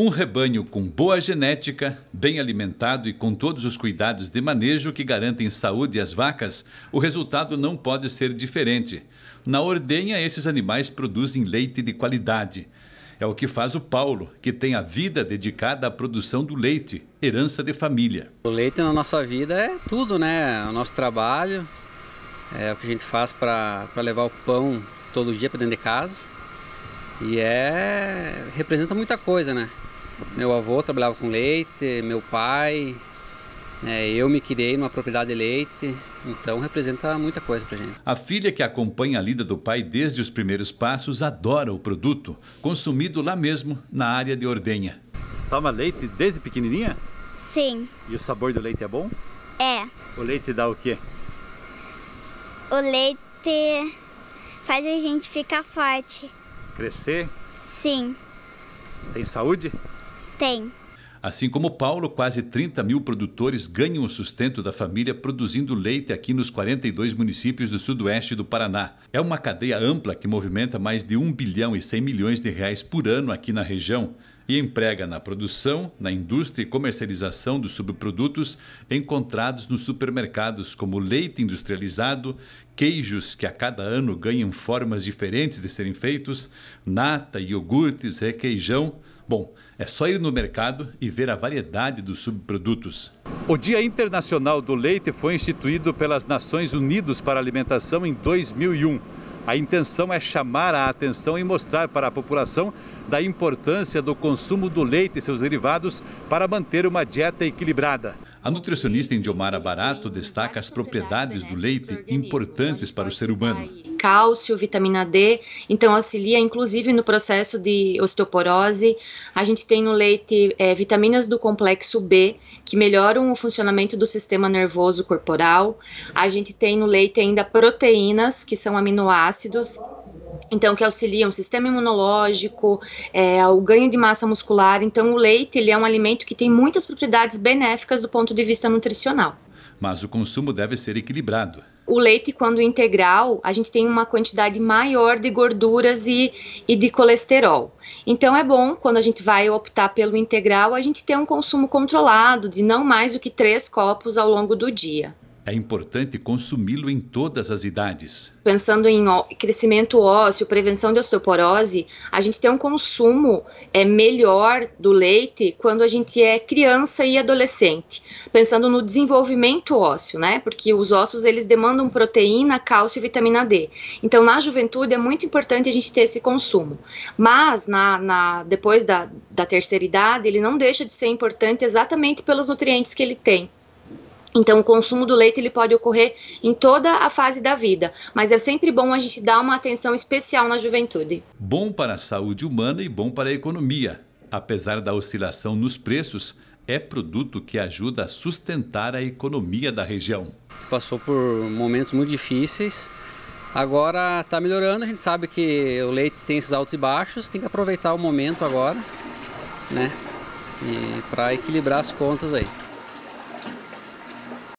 Um rebanho com boa genética, bem alimentado e com todos os cuidados de manejo que garantem saúde às vacas, o resultado não pode ser diferente. Na ordenha, esses animais produzem leite de qualidade. É o que faz o Paulo, que tem a vida dedicada à produção do leite, herança de família. O leite na nossa vida é tudo, né? O nosso trabalho, é o que a gente faz para levar o pão todo dia para dentro de casa. E é representa muita coisa, né? Meu avô trabalhava com leite, meu pai, é, eu me criei numa propriedade de leite, então representa muita coisa para gente. A filha que acompanha a lida do pai desde os primeiros passos adora o produto, consumido lá mesmo na área de ordenha. Você toma leite desde pequenininha? Sim. E o sabor do leite é bom? É. O leite dá o quê? O leite faz a gente ficar forte. Crescer? Sim. Tem saúde? Tem. Assim como Paulo, quase 30 mil produtores ganham o sustento da família produzindo leite aqui nos 42 municípios do sudoeste do Paraná. É uma cadeia ampla que movimenta mais de 1 bilhão e 100 milhões de reais por ano aqui na região e emprega na produção, na indústria e comercialização dos subprodutos encontrados nos supermercados, como leite industrializado, queijos que a cada ano ganham formas diferentes de serem feitos, nata, iogurtes, requeijão Bom, é só ir no mercado e ver a variedade dos subprodutos. O Dia Internacional do Leite foi instituído pelas Nações Unidas para a Alimentação em 2001. A intenção é chamar a atenção e mostrar para a população da importância do consumo do leite e seus derivados para manter uma dieta equilibrada. A nutricionista Indiomara Barato destaca as propriedades do leite importantes para o ser humano. Cálcio, vitamina D, então auxilia inclusive no processo de osteoporose. A gente tem no leite é, vitaminas do complexo B, que melhoram o funcionamento do sistema nervoso corporal. A gente tem no leite ainda proteínas, que são aminoácidos, então que auxiliam o sistema imunológico, é, o ganho de massa muscular. Então o leite ele é um alimento que tem muitas propriedades benéficas do ponto de vista nutricional. Mas o consumo deve ser equilibrado. O leite, quando integral, a gente tem uma quantidade maior de gorduras e, e de colesterol. Então é bom, quando a gente vai optar pelo integral, a gente ter um consumo controlado de não mais do que três copos ao longo do dia é importante consumi-lo em todas as idades. Pensando em crescimento ósseo, prevenção de osteoporose, a gente tem um consumo é, melhor do leite quando a gente é criança e adolescente. Pensando no desenvolvimento ósseo, né? Porque os ossos eles demandam proteína, cálcio e vitamina D. Então, na juventude é muito importante a gente ter esse consumo. Mas na, na depois da, da terceira idade, ele não deixa de ser importante exatamente pelos nutrientes que ele tem. Então, o consumo do leite ele pode ocorrer em toda a fase da vida, mas é sempre bom a gente dar uma atenção especial na juventude. Bom para a saúde humana e bom para a economia. Apesar da oscilação nos preços, é produto que ajuda a sustentar a economia da região. Passou por momentos muito difíceis, agora está melhorando. A gente sabe que o leite tem esses altos e baixos, tem que aproveitar o momento agora, né? para equilibrar as contas aí.